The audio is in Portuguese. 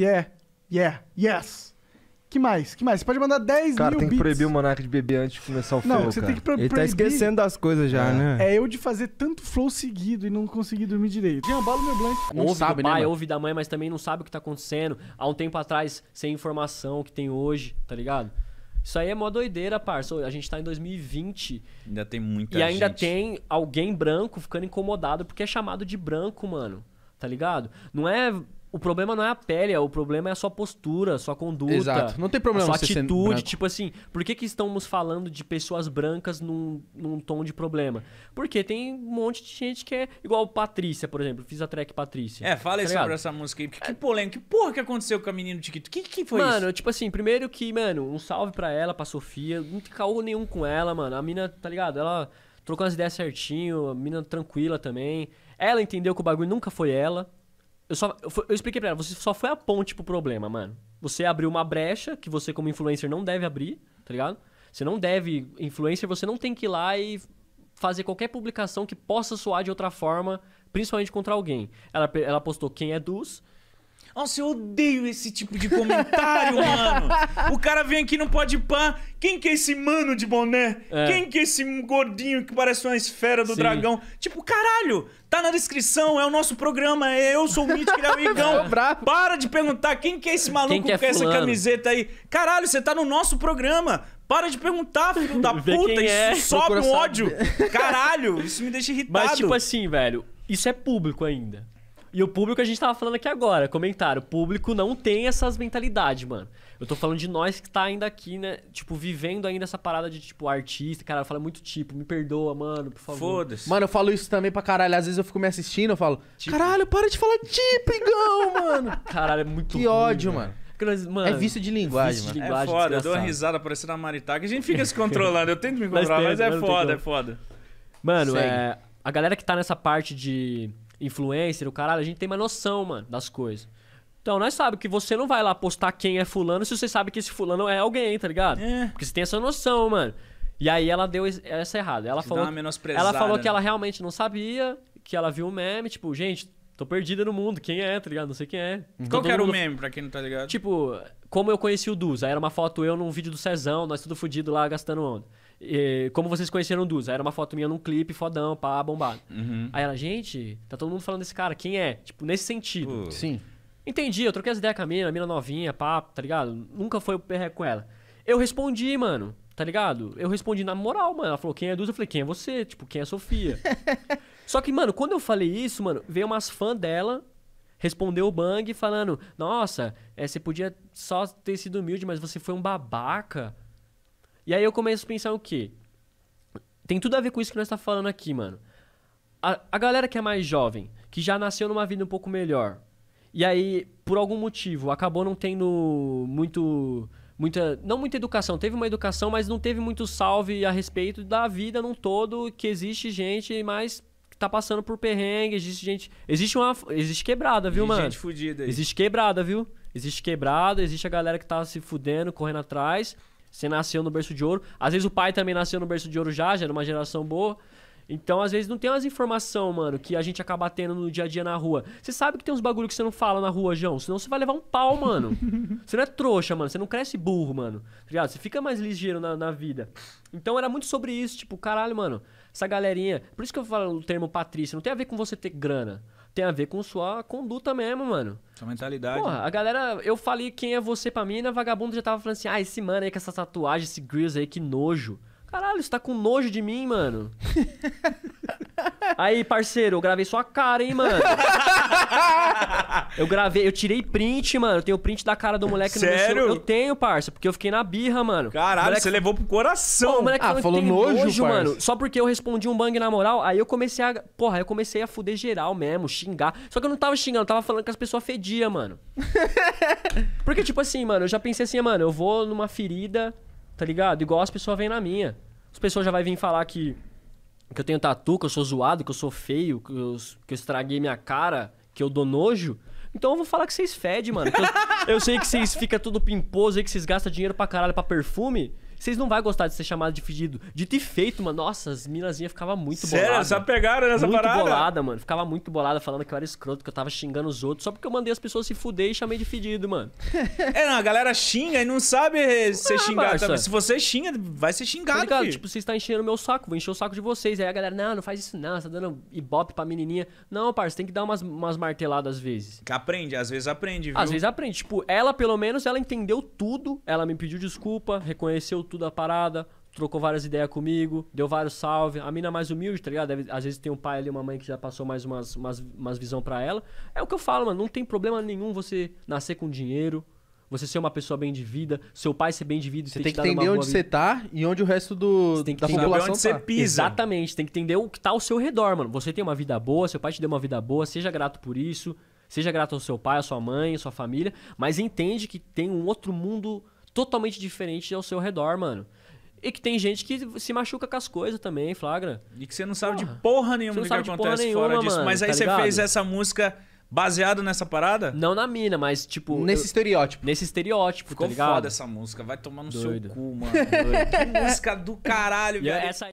Yeah, yeah, yes. Que mais? Que mais? Você pode mandar 10 cara, mil tem que proibir o Monark de beber antes de começar o flow, Não, você cara. tem que pro Ele tá proibir... tá esquecendo das coisas já, é. né? É eu de fazer tanto flow seguido e não conseguir dormir direito. Jambalo meu blank. Não ouve sabe, do né, pai, né, ouve da mãe, mas também não sabe o que tá acontecendo. Há um tempo atrás, sem informação que tem hoje, tá ligado? Isso aí é mó doideira, parça. A gente tá em 2020. Ainda tem muita gente. E ainda tem alguém branco ficando incomodado porque é chamado de branco, mano. Tá ligado? Não é o problema não é a pele, é o problema é a sua postura, a sua conduta. Exato. Não tem problema a sua atitude, tipo assim, por que, que estamos falando de pessoas brancas num, num tom de problema? Porque tem um monte de gente que é igual Patrícia, por exemplo, fiz a track Patrícia. É, fala tá sobre essa música aí, que polêmica, que porra que aconteceu com a menina do TikTok? Que que foi mano, isso? Mano, tipo assim, primeiro que, mano, um salve para ela, para Sofia, não tem caô nenhum com ela, mano. A mina, tá ligado? Ela trocou as ideias certinho, a mina tranquila também. Ela entendeu que o bagulho nunca foi ela eu, só, eu, eu expliquei pra ela, você só foi a ponte pro problema, mano. Você abriu uma brecha que você, como influencer, não deve abrir, tá ligado? Você não deve. Influencer, você não tem que ir lá e fazer qualquer publicação que possa soar de outra forma, principalmente contra alguém. Ela, ela postou quem é dos. Nossa, eu odeio esse tipo de comentário, mano. O cara vem aqui não pode pá. Quem que é esse mano de boné? É. Quem que é esse gordinho que parece uma esfera do Sim. dragão? Tipo, caralho, tá na descrição, é o nosso programa, é eu sou o Mitch que é, é Para de perguntar quem que é esse maluco que é com essa camiseta aí. Caralho, você tá no nosso programa. Para de perguntar, filho da puta. Isso é. sobe um ódio. Caralho, isso me deixa irritado. Mas tipo assim, velho, isso é público ainda. E o público, a gente tava falando aqui agora, comentário. O público não tem essas mentalidades, mano. Eu tô falando de nós que tá ainda aqui, né? Tipo, vivendo ainda essa parada de, tipo, artista. Cara, fala muito tipo, me perdoa, mano, por favor. Foda-se. Mano, eu falo isso também pra caralho. Às vezes eu fico me assistindo, eu falo, tipo. caralho, para de falar tipo, igão, mano. Caralho, é muito Que ruim, ódio, mano. mano. Mano, é vício de linguagem, vício de mano. Linguagem, é foda, eu dou uma risada parecendo a Maritaca. A gente fica se controlando, eu tento me controlar, mas, mas, é foda, é foda. Mano, é, a galera que tá nessa parte de influencer, o caralho, a gente tem uma noção, mano, das coisas. Então, nós sabemos que você não vai lá postar quem é fulano se você sabe que esse fulano é alguém, tá ligado? É. Porque você tem essa noção, mano. E aí ela deu essa errada. Ela falou, ela falou né? que ela realmente não sabia, que ela viu o meme, tipo, gente, tô perdida no mundo, quem é, tá ligado? Não sei quem é. Qual que era mundo... o meme, pra quem não tá ligado? Tipo, como eu conheci o Duz, aí era uma foto eu num vídeo do Cezão, nós tudo fudido lá gastando onda. E, como vocês conheceram o Duza? Era uma foto minha num clipe, fodão, pá, bombado. Uhum. Aí ela, gente, tá todo mundo falando desse cara, quem é? Tipo, nesse sentido. Uh. Sim. Entendi, eu troquei as ideias com a mina, a mina novinha, pá, tá ligado? Nunca foi o perreco com ela. Eu respondi, mano, tá ligado? Eu respondi na moral, mano. Ela falou, quem é Duza? Eu falei, quem é você? Tipo, quem é Sofia? Só que, mano, quando eu falei isso, mano, veio umas fãs dela respondeu o Bang falando: Nossa, é, você podia só ter sido humilde, mas você foi um babaca. E aí eu começo a pensar o quê? Tem tudo a ver com isso que nós estamos tá falando aqui, mano. A, a galera que é mais jovem, que já nasceu numa vida um pouco melhor, e aí, por algum motivo, acabou não tendo muito. Muita, não muita educação, teve uma educação, mas não teve muito salve a respeito da vida num todo, que existe gente mais que tá passando por perrengue, existe gente. Existe uma. Existe quebrada, viu, existe mano? Gente fudida aí. Existe quebrada, viu? Existe quebrada, existe a galera que tá se fudendo, correndo atrás. Você nasceu no berço de ouro. Às vezes o pai também nasceu no berço de ouro já, já era uma geração boa. Então, às vezes, não tem umas informação, mano, que a gente acaba tendo no dia a dia na rua. Você sabe que tem uns bagulho que você não fala na rua, João. Senão você vai levar um pau, mano. você não é trouxa, mano. Você não cresce burro, mano. Tá você fica mais ligeiro na, na vida. Então era muito sobre isso, tipo, caralho, mano. Essa galerinha. Por isso que eu falo o termo Patrícia. Não tem a ver com você ter grana tem a ver com sua conduta mesmo, mano. Sua mentalidade. Porra, né? a galera, eu falei quem é você pra mim, e a vagabunda já tava falando assim, ah, esse mano aí com essa tatuagem, esse Grizz aí, que nojo. Caralho, você tá com nojo de mim, mano. aí, parceiro, eu gravei sua cara, hein, mano. Eu gravei, eu tirei print, mano. Eu tenho print da cara do moleque Sério? no meu Sério? Eu tenho, parça, porque eu fiquei na birra, mano. Caralho, moleque... você levou pro coração. Pô, o moleque ah, falou nojo, nojo mano. Só porque eu respondi um bang na moral, aí eu comecei a. Porra, eu comecei a fuder geral mesmo, xingar. Só que eu não tava xingando, eu tava falando que as pessoas fediam, mano. porque, tipo assim, mano, eu já pensei assim, mano, eu vou numa ferida, tá ligado? Igual as pessoas vêm na minha. As pessoas já vai vir falar que que eu tenho tatu, que eu sou zoado, que eu sou feio, que eu, que eu estraguei minha cara, que eu dou nojo. Então eu vou falar que vocês fedem, mano. Eu, então, eu, sei que vocês ficam tudo pimposo aí, que vocês gastam dinheiro pra caralho pra perfume. Vocês não vão gostar de ser chamado de fedido. Dito e feito, mano. Nossa, as minazinhas ficavam muito boladas. Sério, já pegaram nessa muito parada? Muito bolada, mano. Ficava muito bolada falando que eu era escroto, que eu tava xingando os outros, só porque eu mandei as pessoas se fuder e chamei de fedido, mano. é, não, a galera xinga e não sabe ser ah, xingado. se você xinga, vai ser tá xingado, tipo, tá Tipo, você está enchendo o meu saco, vou encher o saco de vocês. Aí a galera, não, não faz isso não, você tá dando ibope pra menininha. Não, parça, tem que dar umas, umas marteladas às vezes. Que aprende, às vezes aprende, viu? Às vezes aprende. Tipo, ela, pelo menos, ela entendeu tudo, ela me pediu desculpa, reconheceu tudo a parada, trocou várias ideias comigo, deu vários salve. A mina mais humilde, tá ligado? Às vezes tem um pai ali, uma mãe que já passou mais umas, umas, umas visão para ela. É o que eu falo, mano. Não tem problema nenhum você nascer com dinheiro, você ser uma pessoa bem de vida, seu pai ser bem de vida. Você tem que entender onde você tá e onde o resto do, você tem que da população onde você tá. pisa. Exatamente. Tem que entender o que tá ao seu redor, mano. Você tem uma vida boa, seu pai te deu uma vida boa, seja grato por isso. Seja grato ao seu pai, à sua mãe, à sua família, mas entende que tem um outro mundo totalmente diferente ao seu redor, mano. E que tem gente que se machuca com as coisas também, flagra. E que você não sabe porra. de porra nenhuma do que acontece nenhuma, fora disso. Mano, Mas aí tá você ligado? fez essa música baseada nessa parada? Não na mina, mas tipo. Nesse eu... estereótipo. Nesse estereótipo, tá Ficou tá ligado? foda essa música. Vai tomar no Doido. seu cu, mano. que música do caralho, velho. Essa...